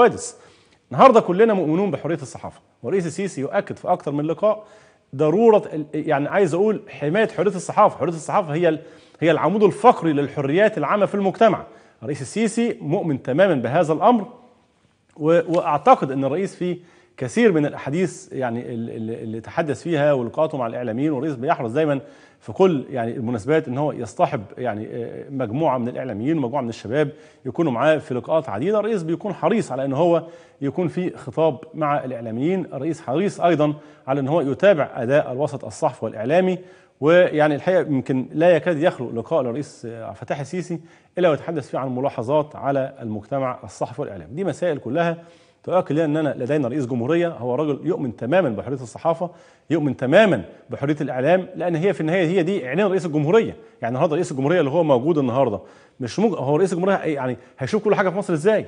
حوادث النهارده كلنا مؤمنون بحريه الصحافه ورئيس السيسي يؤكد في اكثر من لقاء ضروره يعني عايز اقول حمايه حريه الصحافه حريه الصحافه هي هي العمود الفقري للحريات العامه في المجتمع الرئيس السيسي مؤمن تماما بهذا الامر واعتقد ان الرئيس في كثير من الاحاديث يعني اللي تحدث فيها ولقاءاته مع الاعلاميين والرئيس بيحرص دايما في كل يعني المناسبات ان هو يصطحب يعني آه، مجموعه من الاعلاميين ومجموعه من الشباب يكونوا معاه في لقاءات عديده الرئيس بيكون حريص على ان هو يكون في خطاب مع الاعلاميين الرئيس حريص ايضا على ان هو يتابع اداء الوسط الصحفي والاعلامي ويعني الحقيقه يمكن لا يكاد يخلو لقاء للرئيس آه، عبد الفتاح السيسي الا ويتحدث فيه عن ملاحظات على المجتمع الصحفي والاعلامي دي مسائل كلها تؤكد لنا أننا لدينا رئيس جمهورية هو رجل يؤمن تماما بحرية الصحافة يؤمن تماما بحرية الإعلام لأن هي في النهاية هي دي إعلان رئيس الجمهورية يعني النهارده رئيس الجمهورية اللي هو موجود النهارده مش مج... هو رئيس الجمهورية يعني هيشوف كل حاجة في مصر إزاي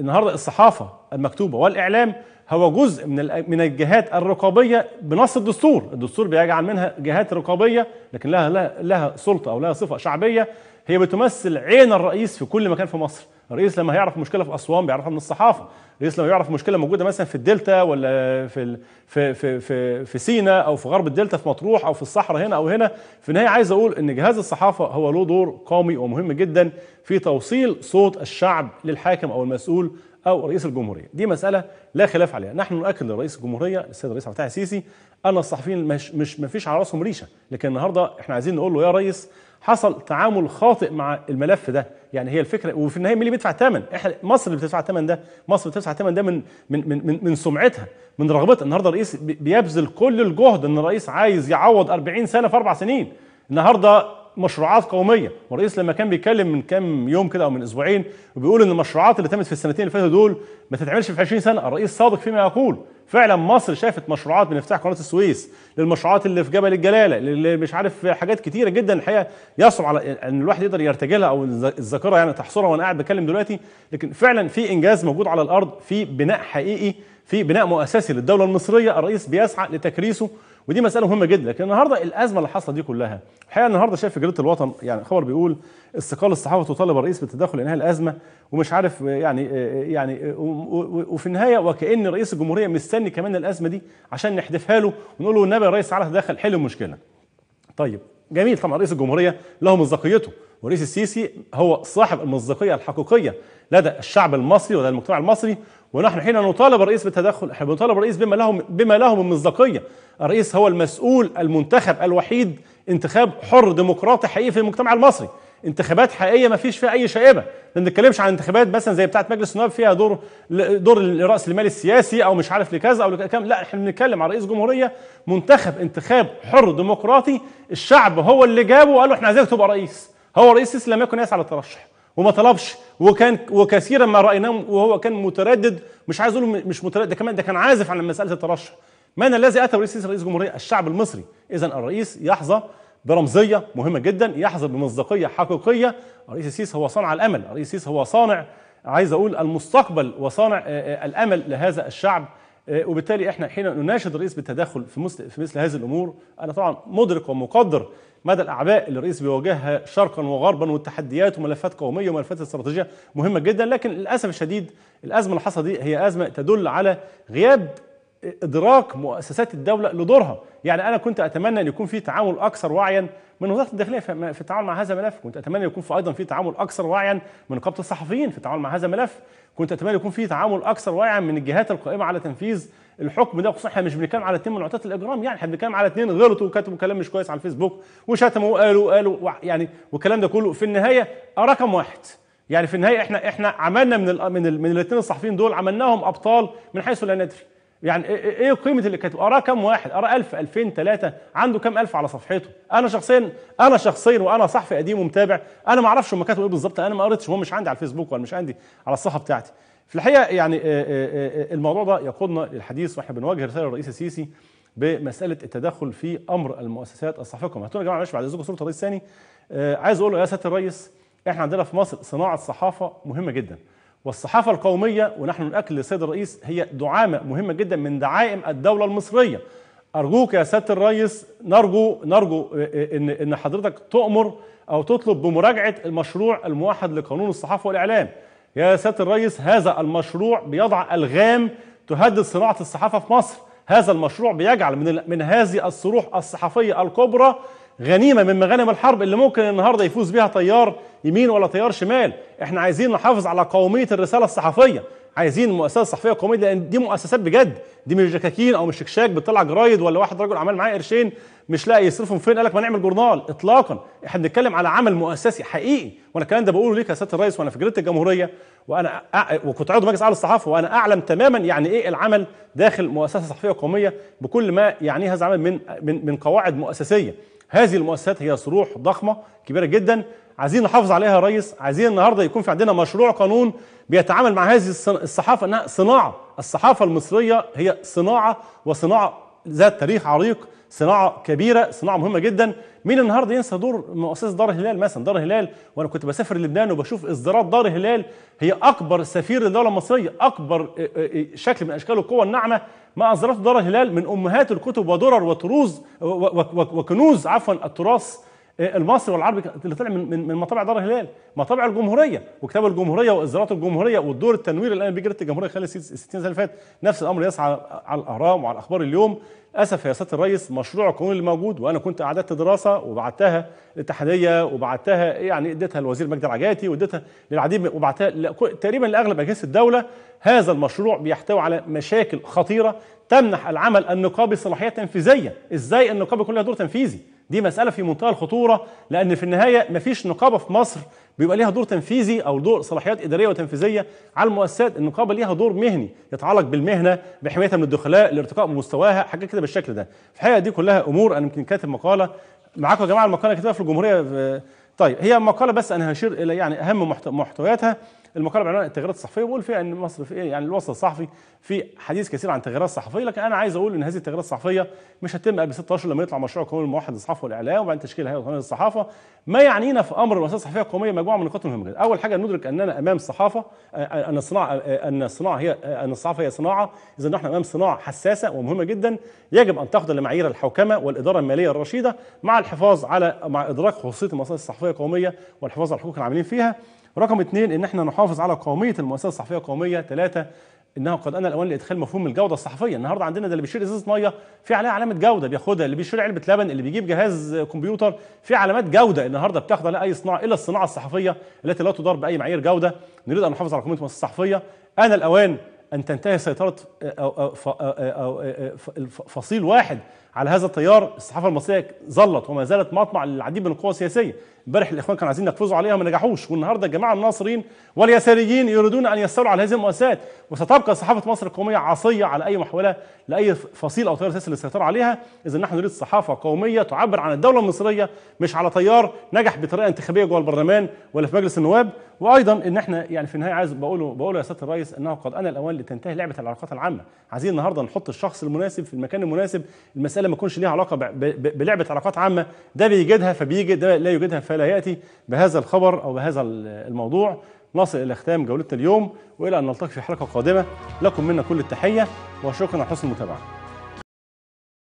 النهارده الصحافة المكتوبة والإعلام هو جزء من من الجهات الرقابيه بنص الدستور، الدستور بيجعل منها جهات رقابيه لكن لها لها, لها سلطه او لها صفه شعبيه هي بتمثل عين الرئيس في كل مكان في مصر. الرئيس لما هيعرف مشكله في اسوان بيعرفها من الصحافه الرئيس لما يعرف مشكله موجوده مثلا في الدلتا ولا في ال... في في في, في سينا او في غرب الدلتا في مطروح او في الصحراء هنا او هنا في النهايه عايز اقول ان جهاز الصحافه هو له دور قومي ومهم جدا في توصيل صوت الشعب للحاكم او المسؤول او رئيس الجمهوريه دي مساله لا خلاف عليها نحن نؤكد لرئيس الجمهوريه السيد الرئيس عبد الفتاح السيسي ان الصحفيين مش, مش ما فيش على راسهم ريشه لكن النهارده احنا عايزين نقول له يا ريس حصل تعامل خاطئ مع الملف ده يعني هي الفكره وفي النهايه مين اللي بيدفع الثمن احنا مصر اللي بتدفع الثمن ده مصر بتدفع الثمن ده من من من من, من سمعتها من رغبتها النهارده الرئيس بيبذل كل الجهد ان الرئيس عايز يعوض 40 سنه في اربع سنين النهارده مشروعات قوميه والرئيس لما كان بيتكلم من كام يوم كده او من اسبوعين وبيقول ان المشروعات اللي تمت في السنتين اللي فاتوا دول ما تتعملش في 20 سنه الرئيس صادق فيما يقول فعلا مصر شافت مشروعات من افتتاح قناه السويس للمشروعات اللي في جبل الجلاله اللي مش عارف حاجات كتيره جدا الحقيقه يصعب على ان الواحد يقدر يرتجلها او الذاكره يعني تحصرها وانا قاعد بتكلم دلوقتي لكن فعلا في انجاز موجود على الارض في بناء حقيقي في بناء مؤسسي للدوله المصريه الرئيس بيسعى لتكريسه ودي مساله مهمه جدا لكن النهارده الازمه اللي حصلت دي كلها الحقيقه النهارده شايف في جريده الوطن يعني خبر بيقول استقال الصحافه تطالب الرئيس بالتدخل لانهاء الازمه ومش عارف يعني يعني وفي النهايه وكان رئيس الجمهوريه مستني كمان الازمه دي عشان نحدفها له ونقول له النبي الرئيس ريس تعالى تدخل حل المشكله. طيب جميل طبعا رئيس الجمهوريه له مصداقيته ورئيس السيسي هو صاحب المصداقيه الحقيقيه لدى الشعب المصري ولدى المجتمع المصري ونحن حين نطالب الرئيس بالتدخل احنا بنطالب الرئيس بما له بما له من مصداقيه الرئيس هو المسؤول المنتخب الوحيد انتخاب حر ديمقراطي حقيقي في المجتمع المصري انتخابات حقيقيه ما فيش فيها اي شائبه ما بنتكلمش عن انتخابات مثلا زي بتاعه مجلس النواب فيها دور دور الراس المال السياسي او مش عارف لكذا او لكام لا احنا بنتكلم على رئيس جمهوريه منتخب انتخاب حر ديمقراطي الشعب هو اللي جابه وقال له احنا عايزينك تبقى رئيس هو رئيس لم يكن يسعى للترشح وما طلبش وكان وكثيرا ما رايناه وهو كان متردد مش عايز اقول مش متردد ده كمان ده كان عازف على مساله الترشح من الذي اتى رئيس رئيس جمهوريه الشعب المصري اذا الرئيس يحظى برمزيه مهمه جدا يحظى بمصداقيه حقيقيه رئيس السيسي هو صانع الامل رئيس السيسي هو صانع عايز اقول المستقبل وصانع آه، آه، الامل لهذا الشعب آه، وبالتالي احنا حين نناشد الرئيس بالتدخل في مثل هذه الامور انا طبعا مدرك ومقدر مدى الاعباء اللي الرئيس بيواجهها شرقا وغربا والتحديات وملفات قوميه وملفات استراتيجيه مهمه جدا لكن للاسف الشديد الازمه اللي حصلت دي هي ازمه تدل على غياب ادراك مؤسسات الدوله لدورها يعني انا كنت اتمنى ان يكون في تعامل اكثر وعيا من وزاره الداخليه في التعامل مع هذا الملف كنت اتمنى يكون في ايضا في تعامل اكثر وعيا من نقابه الصحفيين في التعامل مع هذا الملف كنت اتمنى يكون في تعامل اكثر وعيا من الجهات القائمه على تنفيذ الحكم ده خصوصا احنا مش بنتكلم على اثنين من عتاة الاجرام يعني احنا بنتكلم على اثنين غلطوا وكتبوا كلام مش كويس على الفيسبوك وشتموا وقالوا وقالوا يعني والكلام ده كله في النهايه رقم واحد يعني في النهايه احنا احنا عملنا من الـ من من الاثنين الصحفيين دول عملناهم ابطال من حيث لا ندري يعني إيه-, إيه-, ايه قيمه اللي كاتبه اراه كام واحد اراه 1000 2000 3 عنده كام الف على صفحته انا شخصيا انا شخصيا وانا صحفي قديم ومتابع انا ما اعرفش هم كاتبوا ايه بالظبط انا ما قريتش هو مش عندي على الفيسبوك ولا مش عندي على الصفحه بتاعتي في الحقيقه يعني إيه- الموضوع ده يقودنا للحديث واحنا بنواجه رساله الرئيس السيسي بمساله التدخل في امر المؤسسات الصحفيه هتقول يا جماعه معلش بعد اذنكم صوره الرئيس ثاني آه، عايز اقول له يا سياده الرئيس احنا عندنا في مصر صناعه صحافه مهمه جدا والصحافة القومية ونحن نأكد للسيد الرئيس هي دعامة مهمة جدا من دعائم الدولة المصرية أرجوك يا سيادة الرئيس نرجو نرجو آه، آه، إن إن حضرتك تؤمر أو تطلب بمراجعة المشروع الموحد لقانون الصحافة والإعلام يا سيادة الرئيس هذا المشروع بيضع ألغام تهدد صناعة الصحافة في مصر هذا المشروع بيجعل من من هذه الصروح الصحفية الكبرى غنيمه من مغانم الحرب اللي ممكن النهارده يفوز بيها تيار يمين ولا تيار شمال احنا عايزين نحافظ على قوميه الرساله الصحفيه عايزين مؤسسه صحفيه قوميه لان دي مؤسسات بجد دي مش جكاكين او مش شكشاك بتطلع جرايد ولا واحد رجل عمل معاه قرشين مش لاقي يصرفهم فين قال لك ما نعمل جورنال اطلاقا احنا بنتكلم على عمل مؤسسي حقيقي وانا الكلام ده بقوله ليك يا سياده الرئيس وانا في جريده الجمهوريه وانا أع... وكنت عضو مجلس اعلى الصحافه وانا اعلم تماما يعني ايه العمل داخل مؤسسه صحفيه قوميه بكل ما يعنيه هذا العمل من من من قواعد مؤسسيه هذه المؤسسات هي صروح ضخمه كبيره جدا عايزين نحافظ عليها يا ريس عايزين النهارده يكون في عندنا مشروع قانون بيتعامل مع هذه الصحافه انها صناعه الصحافه المصريه هي صناعه وصناعه ذات تاريخ عريق صناعه كبيره صناعه مهمه جدا مين النهارده ينسى دور مؤسسه دار الهلال مثلا دار الهلال وانا كنت بسافر لبنان وبشوف اصدارات دار الهلال هي اكبر سفير للدوله المصريه اكبر آه، آه، آه، شكل من اشكال القوه الناعمه ما اصدارات دار الهلال من امهات الكتب ودرر وتروز وكنوز عفوا التراث المصري والعربي اللي طلع من من مطابع دار الهلال، مطابع الجمهوريه وكتاب الجمهوريه واصدارات الجمهوريه والدور التنويري اللي الان بيجري الجمهوريه خلال 60 سنه اللي فاتت، نفس الامر يسعى على الاهرام وعلى اخبار اليوم اسف يا سياده الرئيس مشروع القانون اللي موجود وانا كنت اعددت دراسه وبعتها للاتحاديه وبعتها يعني اديتها للوزير مجدي العجاتي واديتها للعديد وبعتها تقريبا لاغلب اجهزه الدوله هذا المشروع بيحتوي على مشاكل خطيره تمنح العمل النقابي صلاحيات تنفيذيه ازاي النقابه كلها دور تنفيذي دي مساله في منتهى الخطوره لان في النهايه مفيش نقابه في مصر بيبقى ليها دور تنفيذي او دور صلاحيات اداريه وتنفيذيه على المؤسسات النقابه ليها دور مهني يتعلق بالمهنه بحمايتها من الدخلاء لارتقاء مستواها حاجات كده بالشكل ده في الحقيقه دي كلها امور انا يمكن كاتب مقاله معاكم يا جماعه المقاله كاتبها في الجمهوريه آه، طيب هي مقاله بس انا هشير الى يعني اهم محتوياتها المقاله بعنوان التغييرات الصحفيه بيقول فيها ان مصر في إيه؟ يعني الوسط الصحفي في حديث كثير عن التغييرات الصحفيه لكن انا عايز اقول ان هذه التغييرات الصحفيه مش هتتم قبل 16 لما يطلع مشروع قانون الموحد للصحافه والاعلام وبعدين تشكيل هيئه وطنيه الصحافه ما يعنينا في امر المؤسسه الصحفيه القوميه مجموعه من النقاط المهمه جدا اول حاجه ندرك اننا امام الصحافه آه، آه، ان الصناعه آه، ان الصناعه هي ان الصحافه هي صناعه اذا نحن امام صناعه حساسه ومهمه جدا يجب ان تاخذ لمعايير الحوكمه والاداره الماليه الرشيده مع الحفاظ على مع ادراك خصوصيه المؤسسه الصحفيه القوميه والحفاظ على حقوق العاملين فيها رقم اثنين ان احنا نحافظ على قوميه المؤسسه الصحفيه القوميه، ثلاثه انه قد انا الاوان لادخال مفهوم الجوده الصحفيه النهارده عندنا ده اللي بيشيل ازازه ميه في عليها علامه جوده بياخدها اللي بيشيل علبه لبن اللي بيجيب جهاز كمبيوتر في علامات جوده النهارده بتاخد عليها اي صناعه الا الصناعه الصحفيه التي لا تدار باي معايير جوده نريد ان نحافظ على قوميه المؤسسه الصحفيه انا الاوان ان تنتهي سيطره آه، آه، آه، فصيل واحد على هذا التيار الصحافه المصريه ظلت وما زالت مطمع للعديد من القوى السياسيه امبارح الاخوان كانوا عايزين يقفزوا عليها ما نجحوش والنهارده الجماعه الناصرين واليساريين يريدون ان يستولوا على هذه المؤسسات وستبقى صحافه مصر القوميه عصيه على اي محاوله لاي فصيل او تيار سياسي للسيطره عليها اذا نحن نريد صحافه قوميه تعبر عن الدوله المصريه مش على تيار نجح بطريقه انتخابيه جوه البرلمان ولا في مجلس النواب وايضا ان احنا يعني في النهايه عايز بقوله بقوله يا سياده الرئيس انه قد انا الاوان لتنتهي لعبه العلاقات العامه عايزين النهارده نحط الشخص المناسب في المكان المناسب المساله ما يكونش ليها علاقه بلعبه علاقات عامه ده بيجدها فبيجد ده لا يجدها فلا يأتي بهذا الخبر أو بهذا الموضوع نصل إلى ختام جولتنا اليوم وإلى أن نلتقي في حلقة قادمة لكم منا كل التحية وشكرا على حسن المتابعة